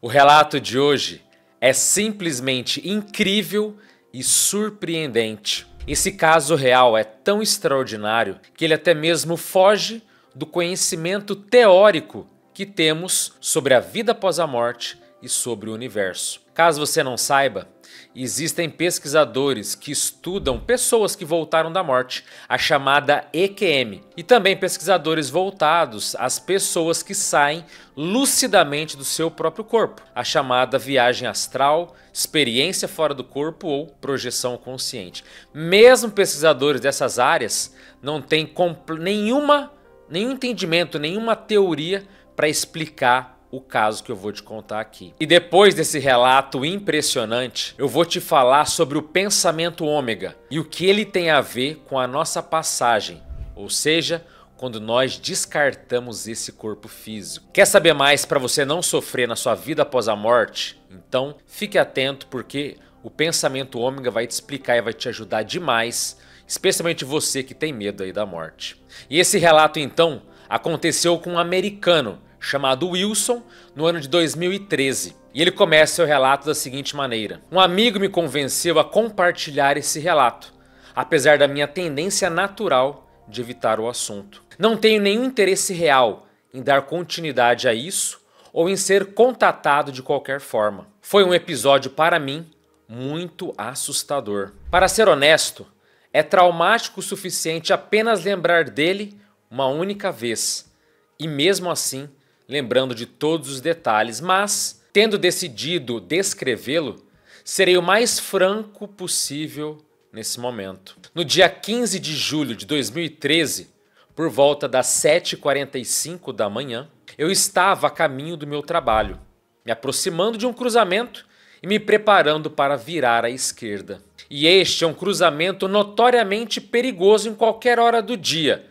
O relato de hoje é simplesmente incrível e surpreendente. Esse caso real é tão extraordinário que ele até mesmo foge do conhecimento teórico que temos sobre a vida após a morte e sobre o universo. Caso você não saiba, existem pesquisadores que estudam pessoas que voltaram da morte, a chamada EQM, e também pesquisadores voltados às pessoas que saem lucidamente do seu próprio corpo, a chamada viagem astral, experiência fora do corpo ou projeção consciente. Mesmo pesquisadores dessas áreas não têm nenhuma, nenhum entendimento, nenhuma teoria para explicar o caso que eu vou te contar aqui. E depois desse relato impressionante, eu vou te falar sobre o pensamento ômega e o que ele tem a ver com a nossa passagem, ou seja, quando nós descartamos esse corpo físico. Quer saber mais para você não sofrer na sua vida após a morte? Então, fique atento porque o pensamento ômega vai te explicar e vai te ajudar demais, especialmente você que tem medo aí da morte. E esse relato então aconteceu com um americano chamado Wilson, no ano de 2013. E ele começa o relato da seguinte maneira: Um amigo me convenceu a compartilhar esse relato, apesar da minha tendência natural de evitar o assunto. Não tenho nenhum interesse real em dar continuidade a isso ou em ser contatado de qualquer forma. Foi um episódio para mim muito assustador. Para ser honesto, é traumático o suficiente apenas lembrar dele uma única vez, e mesmo assim lembrando de todos os detalhes, mas, tendo decidido descrevê-lo, serei o mais franco possível nesse momento. No dia 15 de julho de 2013, por volta das 7h45 da manhã, eu estava a caminho do meu trabalho, me aproximando de um cruzamento e me preparando para virar à esquerda. E este é um cruzamento notoriamente perigoso em qualquer hora do dia,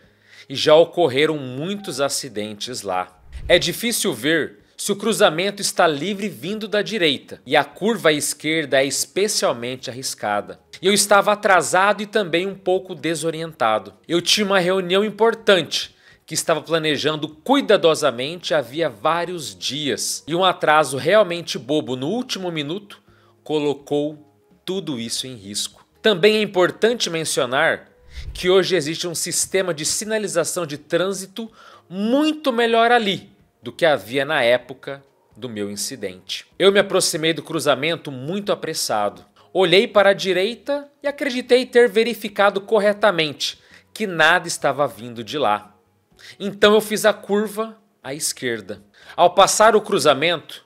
e já ocorreram muitos acidentes lá. É difícil ver se o cruzamento está livre vindo da direita e a curva à esquerda é especialmente arriscada. Eu estava atrasado e também um pouco desorientado. Eu tinha uma reunião importante que estava planejando cuidadosamente havia vários dias e um atraso realmente bobo no último minuto colocou tudo isso em risco. Também é importante mencionar que hoje existe um sistema de sinalização de trânsito muito melhor ali do que havia na época do meu incidente. Eu me aproximei do cruzamento muito apressado. Olhei para a direita e acreditei ter verificado corretamente que nada estava vindo de lá. Então eu fiz a curva à esquerda. Ao passar o cruzamento,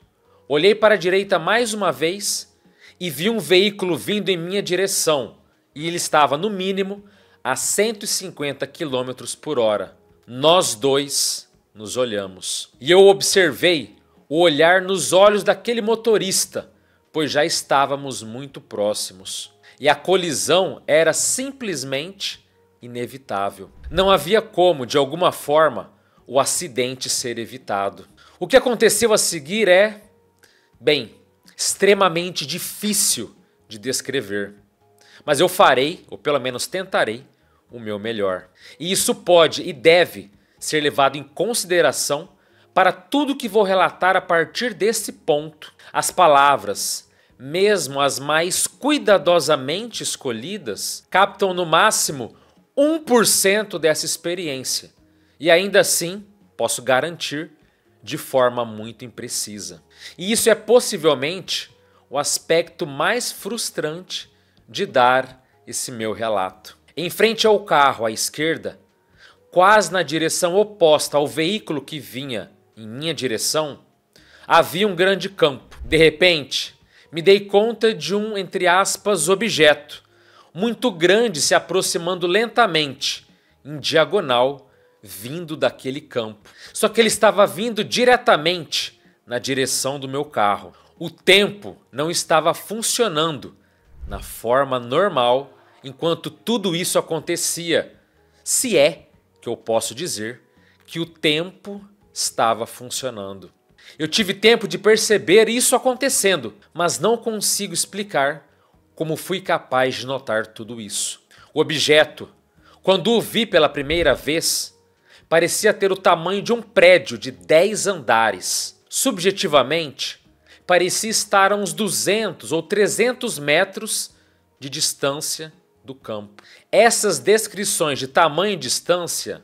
olhei para a direita mais uma vez e vi um veículo vindo em minha direção, e ele estava no mínimo a 150 km por hora. Nós dois nos olhamos. E eu observei o olhar nos olhos daquele motorista, pois já estávamos muito próximos. E a colisão era simplesmente inevitável. Não havia como, de alguma forma, o acidente ser evitado. O que aconteceu a seguir é, bem, extremamente difícil de descrever. Mas eu farei, ou pelo menos tentarei, o meu melhor. E isso pode e deve ser levado em consideração para tudo que vou relatar a partir desse ponto. As palavras, mesmo as mais cuidadosamente escolhidas, captam no máximo 1% dessa experiência. E ainda assim, posso garantir, de forma muito imprecisa. E isso é possivelmente o aspecto mais frustrante de dar esse meu relato. Em frente ao carro à esquerda, quase na direção oposta ao veículo que vinha em minha direção, havia um grande campo. De repente, me dei conta de um, entre aspas, objeto, muito grande se aproximando lentamente, em diagonal, vindo daquele campo. Só que ele estava vindo diretamente na direção do meu carro. O tempo não estava funcionando na forma normal enquanto tudo isso acontecia, se é que eu posso dizer que o tempo estava funcionando. Eu tive tempo de perceber isso acontecendo, mas não consigo explicar como fui capaz de notar tudo isso. O objeto, quando o vi pela primeira vez, parecia ter o tamanho de um prédio de 10 andares. Subjetivamente, parecia estar a uns 200 ou 300 metros de distância do campo. Essas descrições de tamanho e distância,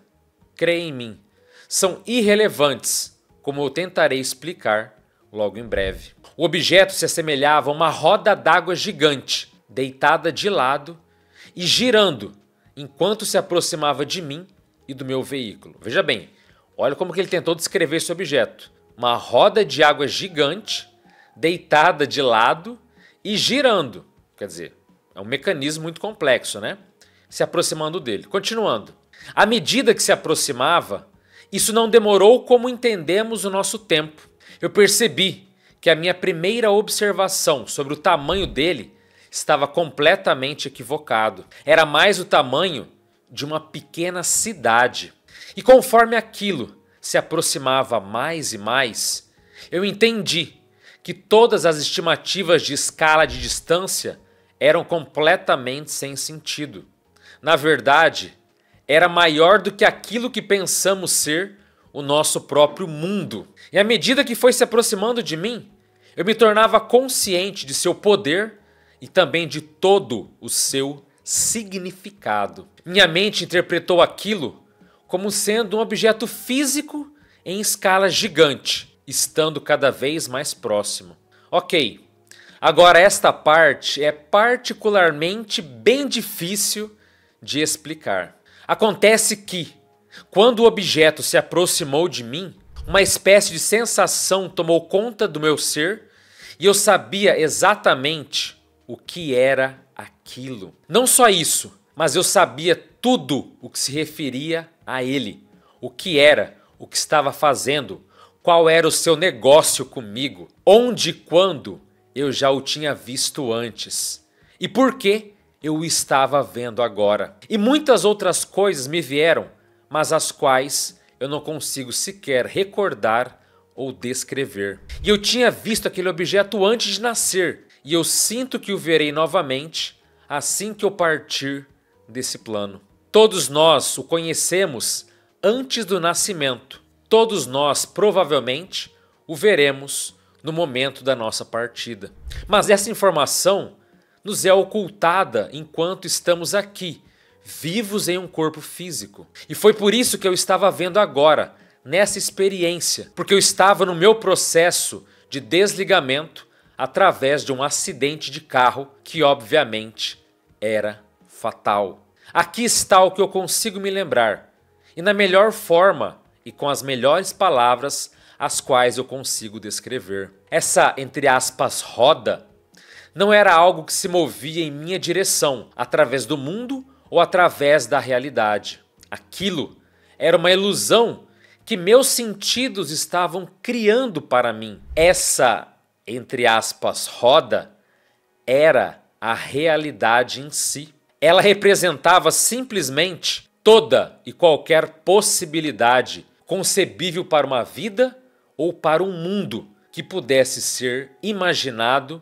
creia em mim, são irrelevantes, como eu tentarei explicar logo em breve. O objeto se assemelhava a uma roda d'água gigante, deitada de lado e girando enquanto se aproximava de mim e do meu veículo. Veja bem, olha como que ele tentou descrever esse objeto. Uma roda de água gigante, deitada de lado e girando. Quer dizer, é um mecanismo muito complexo, né? Se aproximando dele. Continuando. À medida que se aproximava, isso não demorou como entendemos o nosso tempo. Eu percebi que a minha primeira observação sobre o tamanho dele estava completamente equivocado. Era mais o tamanho de uma pequena cidade. E conforme aquilo se aproximava mais e mais, eu entendi que todas as estimativas de escala de distância eram completamente sem sentido. Na verdade, era maior do que aquilo que pensamos ser o nosso próprio mundo. E à medida que foi se aproximando de mim, eu me tornava consciente de seu poder e também de todo o seu significado. Minha mente interpretou aquilo como sendo um objeto físico em escala gigante, estando cada vez mais próximo. Ok, Agora, esta parte é particularmente bem difícil de explicar. Acontece que, quando o objeto se aproximou de mim, uma espécie de sensação tomou conta do meu ser e eu sabia exatamente o que era aquilo. Não só isso, mas eu sabia tudo o que se referia a ele, o que era, o que estava fazendo, qual era o seu negócio comigo, onde e quando eu já o tinha visto antes. E por que eu o estava vendo agora? E muitas outras coisas me vieram, mas as quais eu não consigo sequer recordar ou descrever. E eu tinha visto aquele objeto antes de nascer, e eu sinto que o verei novamente assim que eu partir desse plano. Todos nós o conhecemos antes do nascimento. Todos nós provavelmente o veremos no momento da nossa partida. Mas essa informação nos é ocultada enquanto estamos aqui, vivos em um corpo físico. E foi por isso que eu estava vendo agora, nessa experiência, porque eu estava no meu processo de desligamento através de um acidente de carro que, obviamente, era fatal. Aqui está o que eu consigo me lembrar, e na melhor forma e com as melhores palavras as quais eu consigo descrever. Essa, entre aspas, roda não era algo que se movia em minha direção, através do mundo ou através da realidade. Aquilo era uma ilusão que meus sentidos estavam criando para mim. Essa, entre aspas, roda era a realidade em si. Ela representava simplesmente toda e qualquer possibilidade concebível para uma vida ou para um mundo que pudesse ser imaginado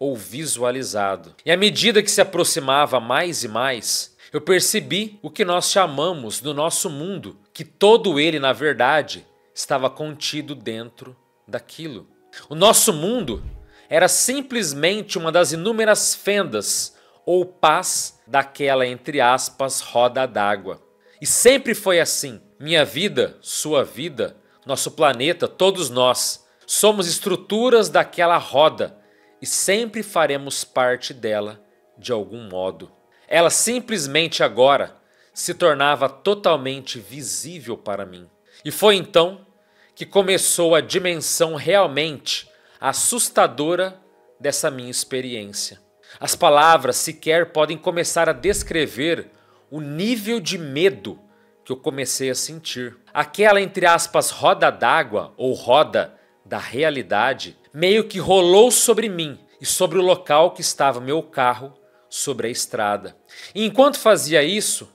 ou visualizado. E à medida que se aproximava mais e mais, eu percebi o que nós chamamos do nosso mundo, que todo ele, na verdade, estava contido dentro daquilo. O nosso mundo era simplesmente uma das inúmeras fendas ou pás daquela, entre aspas, roda d'água. E sempre foi assim. Minha vida, sua vida, nosso planeta, todos nós, somos estruturas daquela roda e sempre faremos parte dela de algum modo. Ela simplesmente agora se tornava totalmente visível para mim. E foi então que começou a dimensão realmente assustadora dessa minha experiência. As palavras sequer podem começar a descrever o nível de medo que eu comecei a sentir. Aquela, entre aspas, roda d'água ou roda da realidade meio que rolou sobre mim e sobre o local que estava meu carro sobre a estrada. E enquanto fazia isso,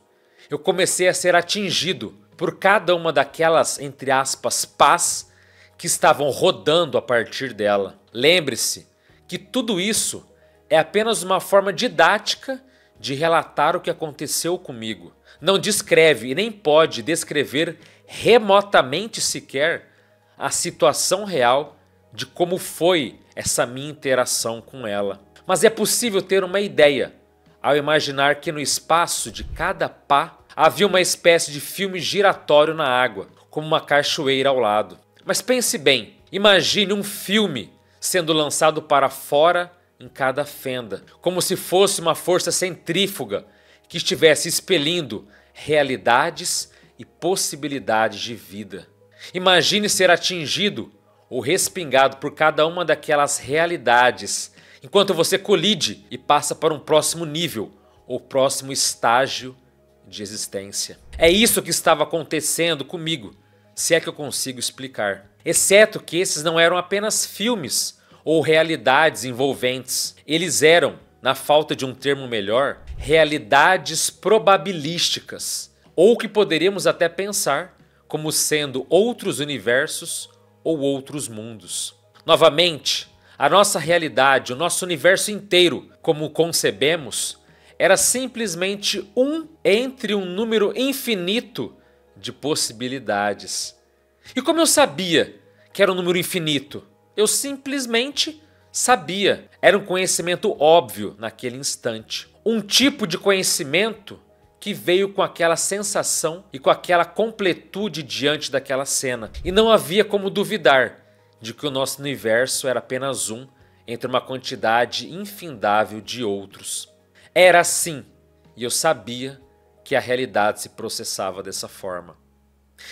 eu comecei a ser atingido por cada uma daquelas, entre aspas, pás que estavam rodando a partir dela. Lembre-se que tudo isso é apenas uma forma didática de relatar o que aconteceu comigo. Não descreve e nem pode descrever remotamente sequer a situação real de como foi essa minha interação com ela. Mas é possível ter uma ideia ao imaginar que no espaço de cada pá havia uma espécie de filme giratório na água, como uma cachoeira ao lado. Mas pense bem, imagine um filme sendo lançado para fora em cada fenda, como se fosse uma força centrífuga que estivesse expelindo realidades e possibilidades de vida. Imagine ser atingido ou respingado por cada uma daquelas realidades, enquanto você colide e passa para um próximo nível ou próximo estágio de existência. É isso que estava acontecendo comigo, se é que eu consigo explicar. Exceto que esses não eram apenas filmes ou realidades envolventes. Eles eram, na falta de um termo melhor, realidades probabilísticas, ou que poderíamos até pensar como sendo outros universos ou outros mundos. Novamente, a nossa realidade, o nosso universo inteiro, como concebemos, era simplesmente um entre um número infinito de possibilidades. E como eu sabia que era um número infinito? Eu simplesmente sabia. Era um conhecimento óbvio naquele instante. Um tipo de conhecimento que veio com aquela sensação e com aquela completude diante daquela cena. E não havia como duvidar de que o nosso universo era apenas um entre uma quantidade infindável de outros. Era assim, e eu sabia que a realidade se processava dessa forma.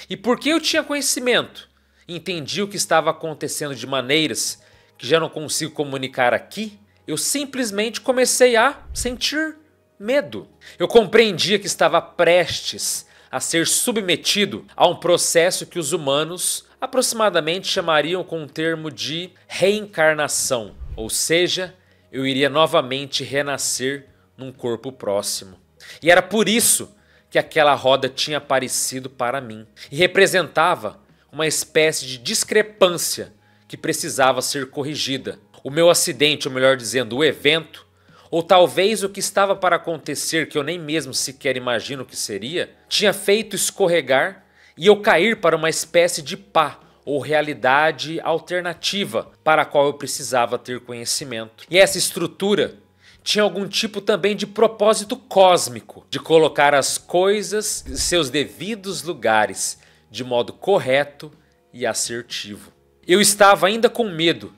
E por que eu tinha conhecimento entendi o que estava acontecendo de maneiras que já não consigo comunicar aqui, eu simplesmente comecei a sentir medo. Eu compreendia que estava prestes a ser submetido a um processo que os humanos aproximadamente chamariam com o termo de reencarnação, ou seja, eu iria novamente renascer num corpo próximo. E era por isso que aquela roda tinha aparecido para mim e representava uma espécie de discrepância que precisava ser corrigida. O meu acidente, ou melhor dizendo, o evento, ou talvez o que estava para acontecer, que eu nem mesmo sequer imagino que seria, tinha feito escorregar e eu cair para uma espécie de pá ou realidade alternativa para a qual eu precisava ter conhecimento. E essa estrutura tinha algum tipo também de propósito cósmico, de colocar as coisas em seus devidos lugares, de modo correto e assertivo. Eu estava ainda com medo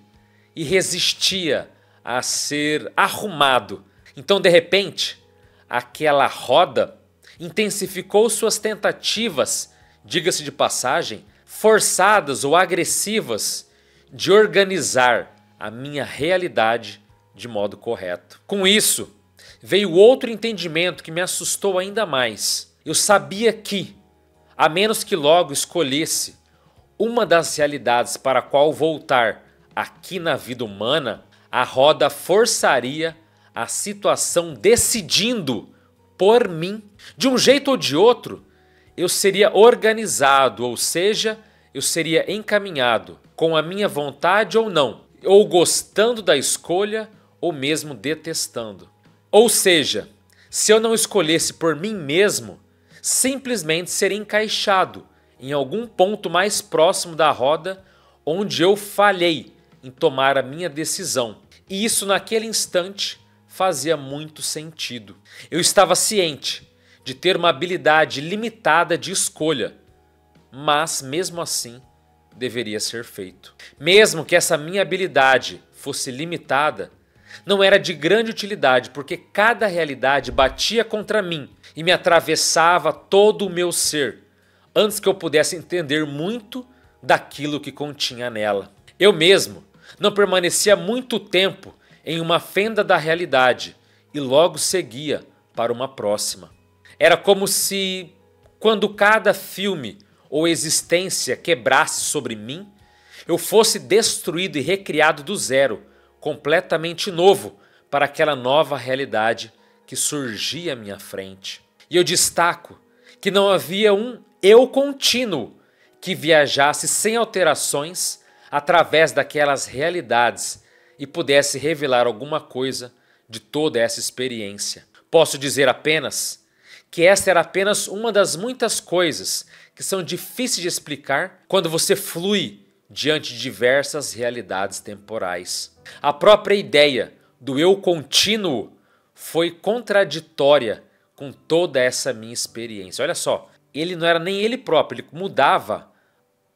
e resistia a ser arrumado. Então, de repente, aquela roda intensificou suas tentativas, diga-se de passagem, forçadas ou agressivas, de organizar a minha realidade de modo correto. Com isso, veio outro entendimento que me assustou ainda mais. Eu sabia que, a menos que logo escolhesse uma das realidades para a qual voltar aqui na vida humana, a roda forçaria a situação decidindo por mim. De um jeito ou de outro, eu seria organizado, ou seja, eu seria encaminhado com a minha vontade ou não, ou gostando da escolha ou mesmo detestando. Ou seja, se eu não escolhesse por mim mesmo, simplesmente ser encaixado em algum ponto mais próximo da roda onde eu falhei em tomar a minha decisão. E isso naquele instante fazia muito sentido. Eu estava ciente de ter uma habilidade limitada de escolha, mas mesmo assim deveria ser feito. Mesmo que essa minha habilidade fosse limitada, não era de grande utilidade, porque cada realidade batia contra mim e me atravessava todo o meu ser, antes que eu pudesse entender muito daquilo que continha nela. Eu mesmo não permanecia muito tempo em uma fenda da realidade e logo seguia para uma próxima. Era como se, quando cada filme ou existência quebrasse sobre mim, eu fosse destruído e recriado do zero completamente novo para aquela nova realidade que surgia à minha frente. E eu destaco que não havia um eu contínuo que viajasse sem alterações através daquelas realidades e pudesse revelar alguma coisa de toda essa experiência. Posso dizer apenas que esta era apenas uma das muitas coisas que são difíceis de explicar quando você flui diante de diversas realidades temporais. A própria ideia do eu contínuo foi contraditória com toda essa minha experiência. Olha só, ele não era nem ele próprio, ele mudava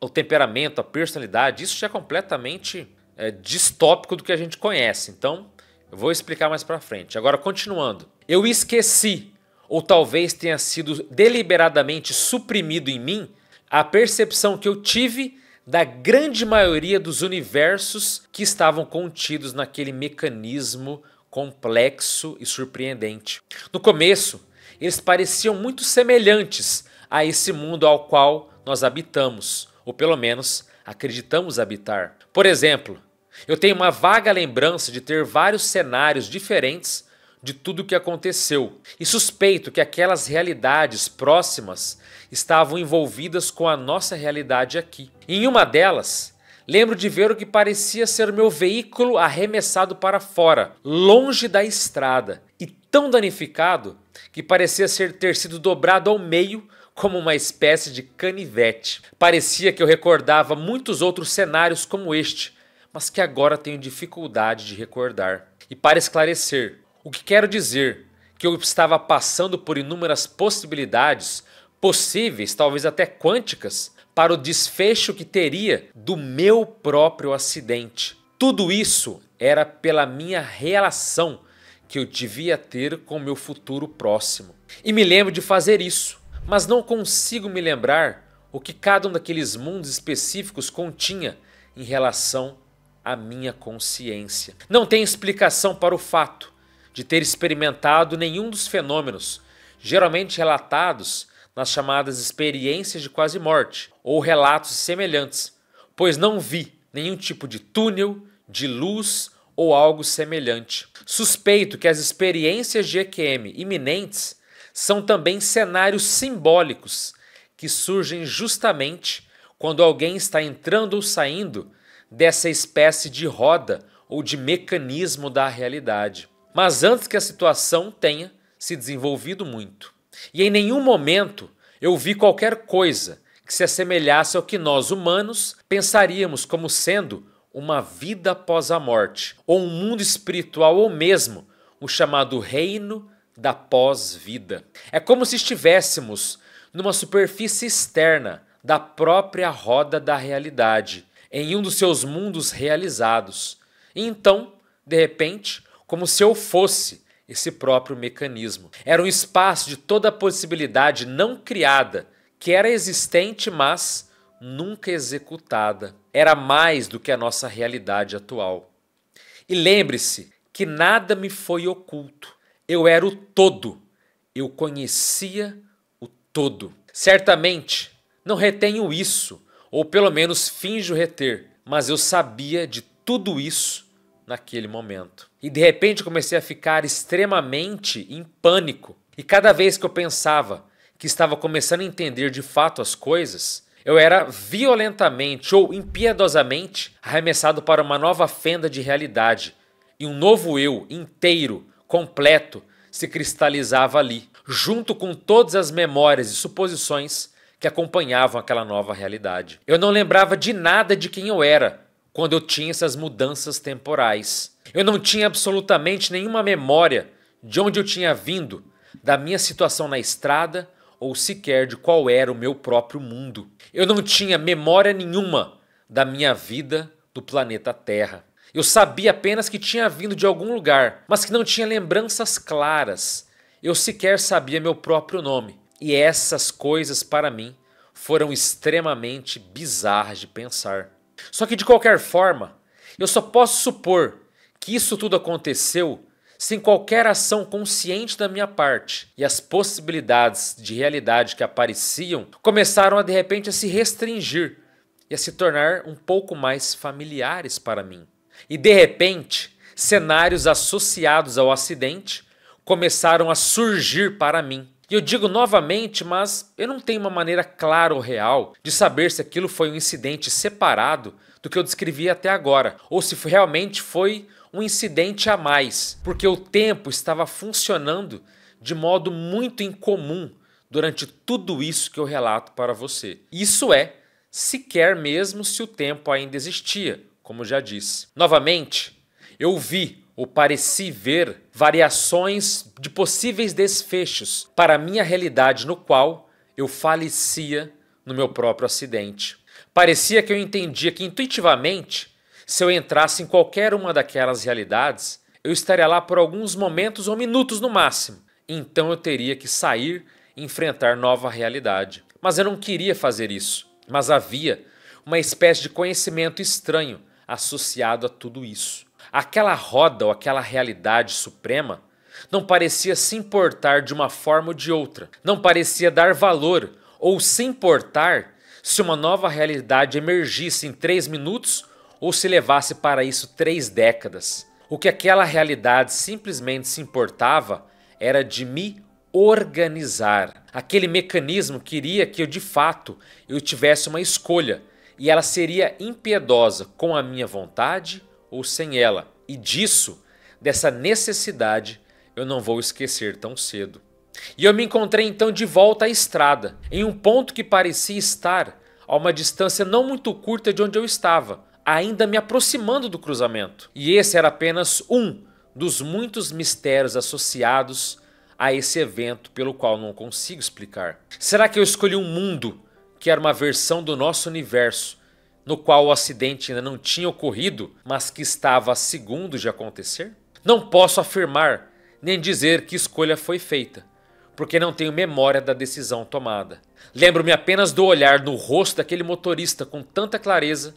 o temperamento, a personalidade. Isso já é completamente é, distópico do que a gente conhece. Então, eu vou explicar mais para frente. Agora, continuando. Eu esqueci, ou talvez tenha sido deliberadamente suprimido em mim, a percepção que eu tive da grande maioria dos universos que estavam contidos naquele mecanismo complexo e surpreendente. No começo, eles pareciam muito semelhantes a esse mundo ao qual nós habitamos, ou pelo menos acreditamos habitar. Por exemplo, eu tenho uma vaga lembrança de ter vários cenários diferentes de tudo o que aconteceu e suspeito que aquelas realidades próximas estavam envolvidas com a nossa realidade aqui. Em uma delas, lembro de ver o que parecia ser meu veículo arremessado para fora, longe da estrada, e tão danificado que parecia ser ter sido dobrado ao meio como uma espécie de canivete. Parecia que eu recordava muitos outros cenários como este, mas que agora tenho dificuldade de recordar. E para esclarecer, o que quero dizer? Que eu estava passando por inúmeras possibilidades, possíveis, talvez até quânticas, para o desfecho que teria do meu próprio acidente. Tudo isso era pela minha relação que eu devia ter com meu futuro próximo. E me lembro de fazer isso, mas não consigo me lembrar o que cada um daqueles mundos específicos continha em relação à minha consciência. Não tem explicação para o fato, de ter experimentado nenhum dos fenômenos geralmente relatados nas chamadas experiências de quase morte ou relatos semelhantes, pois não vi nenhum tipo de túnel, de luz ou algo semelhante. Suspeito que as experiências de EQM iminentes são também cenários simbólicos que surgem justamente quando alguém está entrando ou saindo dessa espécie de roda ou de mecanismo da realidade mas antes que a situação tenha se desenvolvido muito. E em nenhum momento eu vi qualquer coisa que se assemelhasse ao que nós humanos pensaríamos como sendo uma vida após a morte, ou um mundo espiritual, ou mesmo o chamado reino da pós-vida. É como se estivéssemos numa superfície externa da própria roda da realidade, em um dos seus mundos realizados. E então, de repente, como se eu fosse esse próprio mecanismo. Era um espaço de toda possibilidade não criada, que era existente, mas nunca executada. Era mais do que a nossa realidade atual. E lembre-se que nada me foi oculto. Eu era o todo. Eu conhecia o todo. Certamente não retenho isso, ou pelo menos finjo reter, mas eu sabia de tudo isso naquele momento. E de repente comecei a ficar extremamente em pânico. E cada vez que eu pensava que estava começando a entender de fato as coisas, eu era violentamente ou impiedosamente arremessado para uma nova fenda de realidade. E um novo eu inteiro, completo, se cristalizava ali, junto com todas as memórias e suposições que acompanhavam aquela nova realidade. Eu não lembrava de nada de quem eu era, quando eu tinha essas mudanças temporais. Eu não tinha absolutamente nenhuma memória de onde eu tinha vindo, da minha situação na estrada ou sequer de qual era o meu próprio mundo. Eu não tinha memória nenhuma da minha vida do planeta Terra. Eu sabia apenas que tinha vindo de algum lugar, mas que não tinha lembranças claras. Eu sequer sabia meu próprio nome. E essas coisas, para mim, foram extremamente bizarras de pensar. Só que de qualquer forma, eu só posso supor que isso tudo aconteceu sem qualquer ação consciente da minha parte, e as possibilidades de realidade que apareciam começaram a de repente a se restringir e a se tornar um pouco mais familiares para mim. E de repente, cenários associados ao acidente começaram a surgir para mim e eu digo novamente, mas eu não tenho uma maneira clara ou real de saber se aquilo foi um incidente separado do que eu descrevi até agora, ou se realmente foi um incidente a mais, porque o tempo estava funcionando de modo muito incomum durante tudo isso que eu relato para você. Isso é, sequer mesmo se o tempo ainda existia, como já disse. Novamente, eu vi ou pareci ver variações de possíveis desfechos para a minha realidade no qual eu falecia no meu próprio acidente. Parecia que eu entendia que intuitivamente, se eu entrasse em qualquer uma daquelas realidades, eu estaria lá por alguns momentos ou minutos no máximo. Então eu teria que sair e enfrentar nova realidade. Mas eu não queria fazer isso. Mas havia uma espécie de conhecimento estranho associado a tudo isso. Aquela roda ou aquela realidade suprema não parecia se importar de uma forma ou de outra, não parecia dar valor ou se importar se uma nova realidade emergisse em três minutos ou se levasse para isso três décadas. O que aquela realidade simplesmente se importava era de me organizar. Aquele mecanismo queria que eu de fato eu tivesse uma escolha e ela seria impiedosa com a minha vontade ou sem ela. E disso, dessa necessidade, eu não vou esquecer tão cedo. E eu me encontrei então de volta à estrada, em um ponto que parecia estar a uma distância não muito curta de onde eu estava, ainda me aproximando do cruzamento. E esse era apenas um dos muitos mistérios associados a esse evento pelo qual não consigo explicar. Será que eu escolhi um mundo que era uma versão do nosso universo no qual o acidente ainda não tinha ocorrido, mas que estava a segundos de acontecer? Não posso afirmar nem dizer que escolha foi feita, porque não tenho memória da decisão tomada. Lembro-me apenas do olhar no rosto daquele motorista com tanta clareza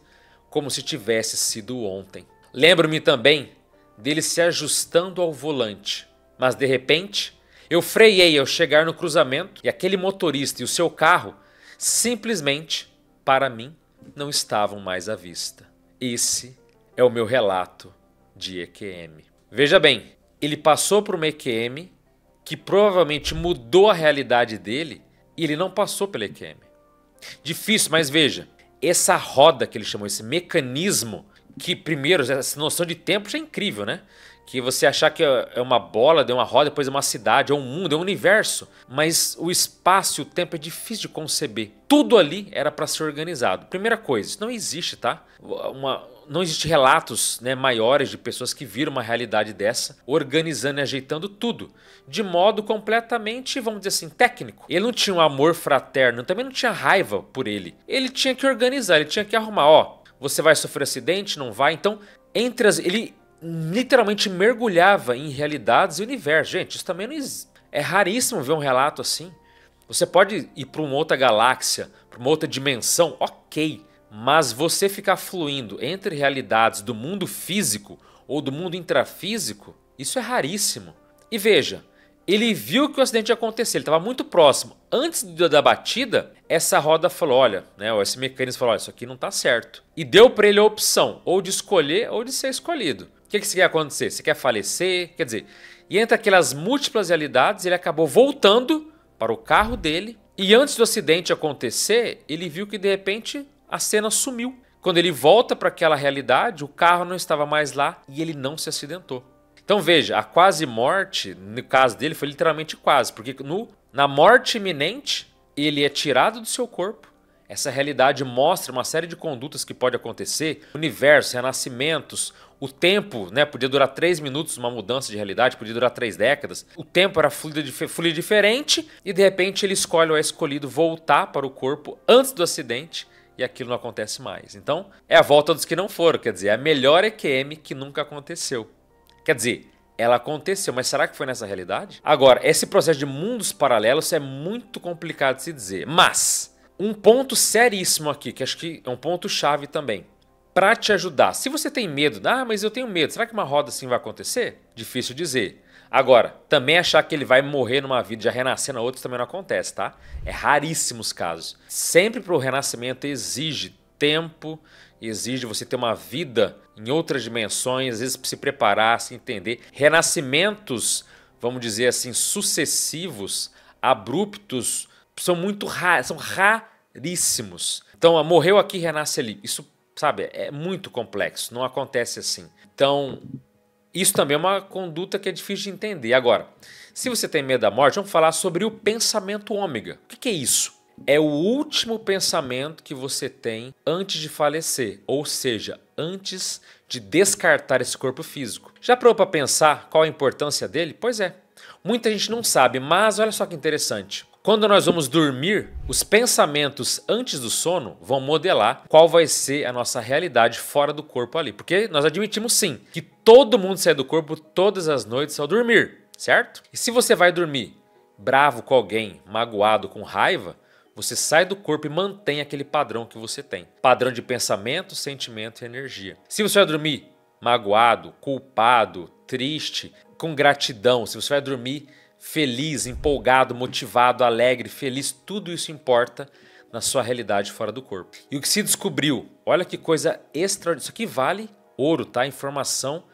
como se tivesse sido ontem. Lembro-me também dele se ajustando ao volante, mas de repente eu freiei ao chegar no cruzamento e aquele motorista e o seu carro simplesmente, para mim, não estavam mais à vista. Esse é o meu relato de EQM. Veja bem, ele passou por uma EQM que provavelmente mudou a realidade dele e ele não passou pela EQM. Difícil, mas veja, essa roda que ele chamou, esse mecanismo, que primeiro, essa noção de tempo já é incrível, né? que você achar que é, é uma bola, deu uma roda, depois é uma cidade, é um mundo, é um universo, mas o espaço e o tempo é difícil de conceber. Tudo ali era para ser organizado. Primeira coisa, isso não existe, tá? Uma, não existe relatos né, maiores de pessoas que viram uma realidade dessa, organizando e ajeitando tudo, de modo completamente, vamos dizer assim, técnico. Ele não tinha um amor fraterno, também não tinha raiva por ele. Ele tinha que organizar, ele tinha que arrumar, ó, você vai sofrer acidente, não vai, então entre as, ele literalmente mergulhava em realidades e universo. Gente, isso também não é raríssimo ver um relato assim. Você pode ir para uma outra galáxia, para uma outra dimensão, ok, mas você ficar fluindo entre realidades do mundo físico ou do mundo intrafísico, isso é raríssimo. E veja, ele viu que o acidente ia acontecer, ele estava muito próximo. Antes da batida, essa roda falou: olha, né, esse mecanismo falou: olha, isso aqui não está certo. E deu para ele a opção ou de escolher ou de ser escolhido. O que, que você quer acontecer? Você quer falecer? Quer dizer, e entre aquelas múltiplas realidades, ele acabou voltando para o carro dele. E antes do acidente acontecer, ele viu que de repente a cena sumiu. Quando ele volta para aquela realidade, o carro não estava mais lá e ele não se acidentou. Então veja, a quase morte, no caso dele, foi literalmente quase, porque no, na morte iminente, ele é tirado do seu corpo. Essa realidade mostra uma série de condutas que pode acontecer: universo, renascimentos, o tempo, né? Podia durar três minutos uma mudança de realidade, podia durar três décadas. O tempo era fluido, fluido diferente e de repente ele escolhe o é escolhido voltar para o corpo antes do acidente e aquilo não acontece mais. Então, é a volta dos que não foram, quer dizer, é a melhor EQM que nunca aconteceu. Quer dizer, ela aconteceu, mas será que foi nessa realidade? Agora, esse processo de mundos paralelos é muito complicado de se dizer, mas um ponto seríssimo aqui, que acho que é um ponto chave também para te ajudar. Se você tem medo, ah, mas eu tenho medo, será que uma roda assim vai acontecer? Difícil dizer. Agora, também achar que ele vai morrer numa vida e já renascer na outra também não acontece, tá? É raríssimos casos. Sempre para o renascimento exige tempo, exige você ter uma vida em outras dimensões, às vezes se preparar, se entender. Renascimentos, vamos dizer assim, sucessivos, abruptos, são muito raros, são raríssimos. Então, ah, morreu aqui, renasce ali. Isso sabe? É muito complexo, não acontece assim. Então, isso também é uma conduta que é difícil de entender. Agora, se você tem medo da morte, vamos falar sobre o pensamento ômega. O que é isso? É o último pensamento que você tem antes de falecer, ou seja, antes de descartar esse corpo físico. Já parou para pensar qual a importância dele? Pois é. Muita gente não sabe, mas olha só que interessante. Quando nós vamos dormir, os pensamentos antes do sono vão modelar qual vai ser a nossa realidade fora do corpo ali. Porque nós admitimos sim que todo mundo sai do corpo todas as noites ao dormir, certo? E se você vai dormir bravo com alguém, magoado, com raiva, você sai do corpo e mantém aquele padrão que você tem. Padrão de pensamento, sentimento e energia. Se você vai dormir magoado, culpado, triste, com gratidão, se você vai dormir feliz, empolgado, motivado, alegre, feliz, tudo isso importa na sua realidade fora do corpo. E o que se descobriu, olha que coisa extraordinária, isso aqui vale ouro, tá? Informação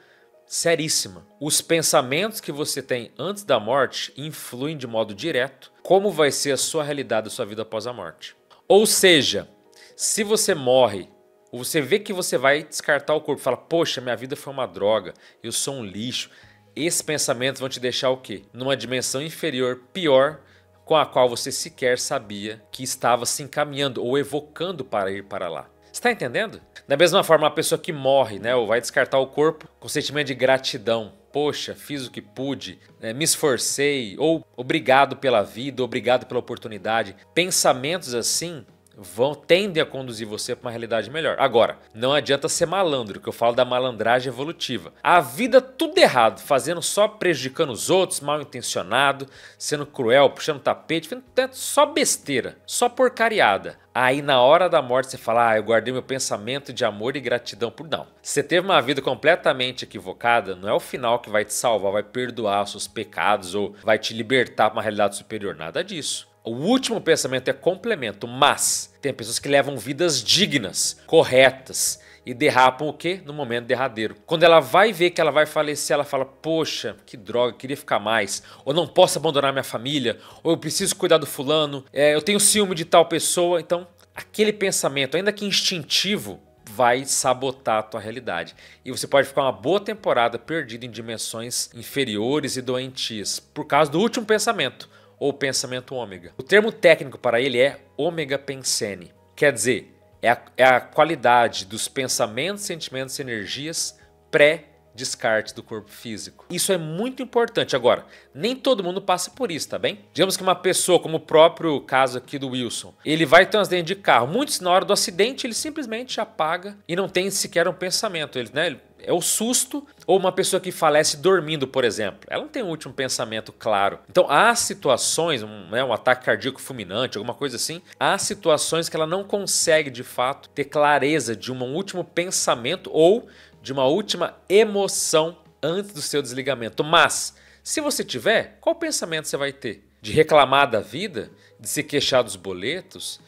seríssima. Os pensamentos que você tem antes da morte influem de modo direto como vai ser a sua realidade, a sua vida após a morte. Ou seja, se você morre, você vê que você vai descartar o corpo, fala: "Poxa, minha vida foi uma droga, eu sou um lixo". Esses pensamentos vão te deixar o quê? Numa dimensão inferior, pior, com a qual você sequer sabia que estava se encaminhando ou evocando para ir para lá. Está entendendo? Da mesma forma, a pessoa que morre, né, ou vai descartar o corpo com sentimento de gratidão. Poxa, fiz o que pude, né, me esforcei, ou obrigado pela vida, obrigado pela oportunidade. Pensamentos assim vão tendem a conduzir você para uma realidade melhor. Agora, não adianta ser malandro, que eu falo da malandragem evolutiva. A vida tudo errado, fazendo só prejudicando os outros, mal intencionado, sendo cruel, puxando tapete, só besteira, só porcariada. Aí na hora da morte você fala: "Ah, eu guardei meu pensamento de amor e gratidão por não". Você teve uma vida completamente equivocada, não é o final que vai te salvar, vai perdoar os seus pecados ou vai te libertar para uma realidade superior, nada disso. O último pensamento é complemento, mas tem pessoas que levam vidas dignas, corretas e derrapam o quê? No momento derradeiro. Quando ela vai ver que ela vai falecer, ela fala: "Poxa, que droga, queria ficar mais, ou não posso abandonar minha família, ou eu preciso cuidar do fulano, é, eu tenho ciúme de tal pessoa". Então, aquele pensamento, ainda que instintivo, vai sabotar a tua realidade. E você pode ficar uma boa temporada perdido em dimensões inferiores e doentias por causa do último pensamento ou pensamento ômega. O termo técnico para ele é ômega pensene, quer dizer, é a, é a qualidade dos pensamentos, sentimentos e energias pré descarte do corpo físico. Isso é muito importante. Agora, nem todo mundo passa por isso, tá bem? Digamos que uma pessoa, como o próprio caso aqui do Wilson, ele vai ter um acidente de carro. Muitos, na hora do acidente, ele simplesmente apaga e não tem sequer um pensamento. Ele, né, é o susto ou uma pessoa que falece dormindo, por exemplo. Ela não tem um último pensamento claro. Então há situações, um, né, um ataque cardíaco fulminante, alguma coisa assim, há situações que ela não consegue de fato ter clareza de um último pensamento ou de uma última emoção antes do seu desligamento. Mas se você tiver, qual pensamento você vai ter? De reclamar da vida, de se queixar dos boletos,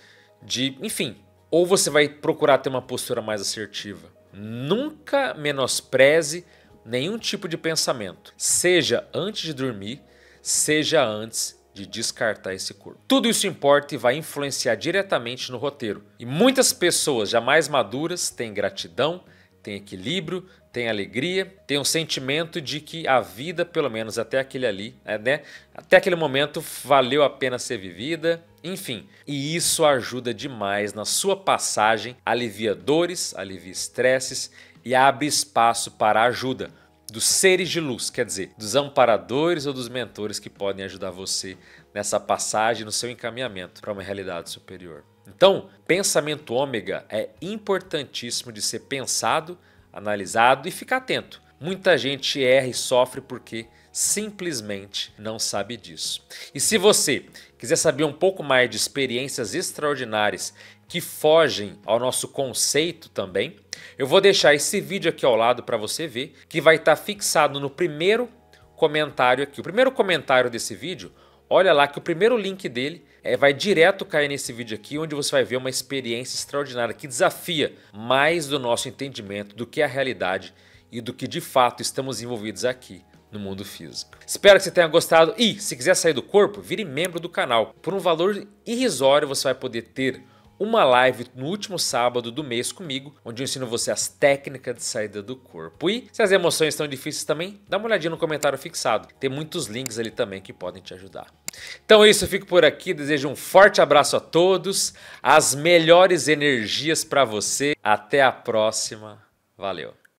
de, enfim, ou você vai procurar ter uma postura mais assertiva. Nunca menospreze nenhum tipo de pensamento, seja antes de dormir, seja antes de descartar esse corpo. Tudo isso importa e vai influenciar diretamente no roteiro. E muitas pessoas já mais maduras têm gratidão, têm equilíbrio, tem alegria, tem um sentimento de que a vida, pelo menos até aquele ali, é, né? Até aquele momento valeu a pena ser vivida. Enfim, e isso ajuda demais na sua passagem, alivia dores, alivia estresses e abre espaço para a ajuda dos seres de luz, quer dizer, dos amparadores ou dos mentores que podem ajudar você nessa passagem, no seu encaminhamento para uma realidade superior. Então, pensamento ômega é importantíssimo de ser pensado analisado e ficar atento. Muita gente erra e sofre porque simplesmente não sabe disso. E se você quiser saber um pouco mais de experiências extraordinárias que fogem ao nosso conceito também, eu vou deixar esse vídeo aqui ao lado para você ver, que vai estar tá fixado no primeiro comentário aqui. O primeiro comentário desse vídeo, olha lá que o primeiro link dele é, vai direto cair nesse vídeo aqui, onde você vai ver uma experiência extraordinária que desafia mais do nosso entendimento do que é a realidade e do que de fato estamos envolvidos aqui no mundo físico. Espero que você tenha gostado e, se quiser sair do corpo, vire membro do canal. Por um valor irrisório você vai poder ter uma live no último sábado do mês comigo, onde eu ensino você as técnicas de saída do corpo. E se as emoções estão difíceis também, dá uma olhadinha no comentário fixado. Tem muitos links ali também que podem te ajudar. Então é isso, eu fico por aqui. Desejo um forte abraço a todos, as melhores energias para você. Até a próxima. Valeu!